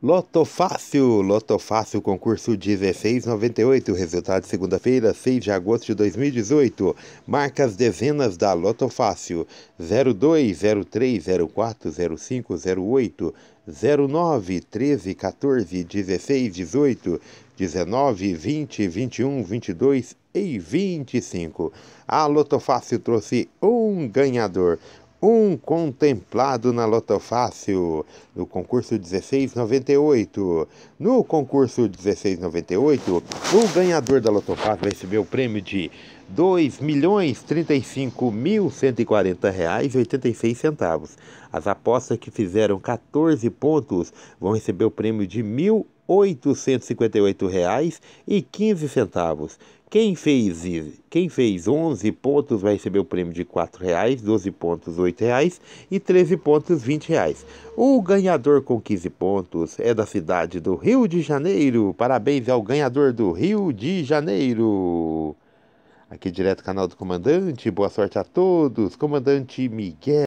Loto Lotofácil, concurso 1698, resultado segunda-feira, 6 de agosto de 2018. Marcas dezenas da Lotofácil: 02, 03, 04, 05, 08, 09, 13, 14, 16, 18, 19, 20, 21, 22 e 25. A Lotofácil trouxe um ganhador um contemplado na Loto Fácil, no concurso 1698. No concurso 1698, o ganhador da Loto Fácil recebeu o prêmio de R$ 2.035.140,86. As apostas que fizeram 14 pontos vão receber o prêmio de R$ R$ 858,15. Quem fez, quem fez 11 pontos vai receber o prêmio de R$ 4,00, 12 pontos R$ 8,00 e 13 pontos R$ 20,00. O ganhador com 15 pontos é da cidade do Rio de Janeiro. Parabéns ao ganhador do Rio de Janeiro. Aqui direto canal do comandante. Boa sorte a todos. Comandante Miguel.